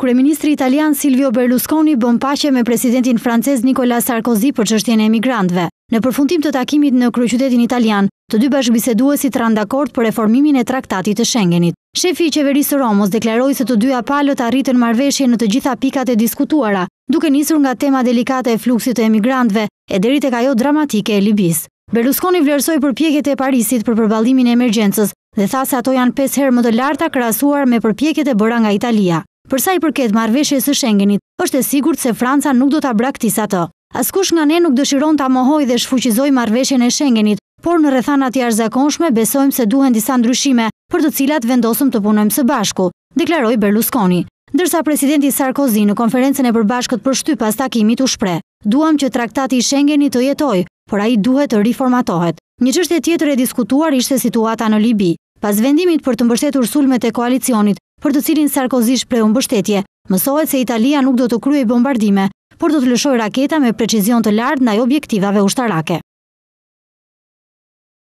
Kryeministri italian Silvio Berlusconi bën paqe me presidentin francez Nicolas Sarkozy për çështjen e emigrantëve. Në përfundim të takimit në kryeqytetin italian, të dy bashkëbiseduesit kanë dakord për reformimin e traktatit të Schengenit. Shefi i qeverisë Romës deklaroi se të dyja palët arritën marrëveshje në të gjitha pikat e diskutuara, duke nisur nga tema delikate e fluksit të emigrantëve e deri tek ajo dramatike e Libisë. Berlusconi vlerësoi përpjekjet e Parisit për përballimin e emergjencës dhe tha se ato janë pesë herë më të larta krahasuar me përpjekjet e bëra nga Italia. Përsa i përket marveshje së shengenit, është e sigur të se Franca nuk do të tisa të. Askush nga ne nuk dëshiron të amohoj dhe shfuqizoj marveshje e shengenit, por në rethanat i arzakonshme besojmë se duhen disa ndryshime për të cilat vendosëm të punojmë së bashku, deklaroj Berlusconi. Dërsa presidenti Sarkozy në konferencen e përbashkët për shtypa stakimit u shpre, duham që traktati i shengeni të jetoj, por a i duhet të riformatohet. Një qështje tjetër e diskutuar ishte situata në Libi. Pas vendimit për të mbështetur sulmet e koalicionit, për të cilin Sarkozy shprehu në bështetje. Mësohet se Italia nuk do të kryej bombardime, por do të lëshoj raketa me precizion të lartë në objektivave ushtarake.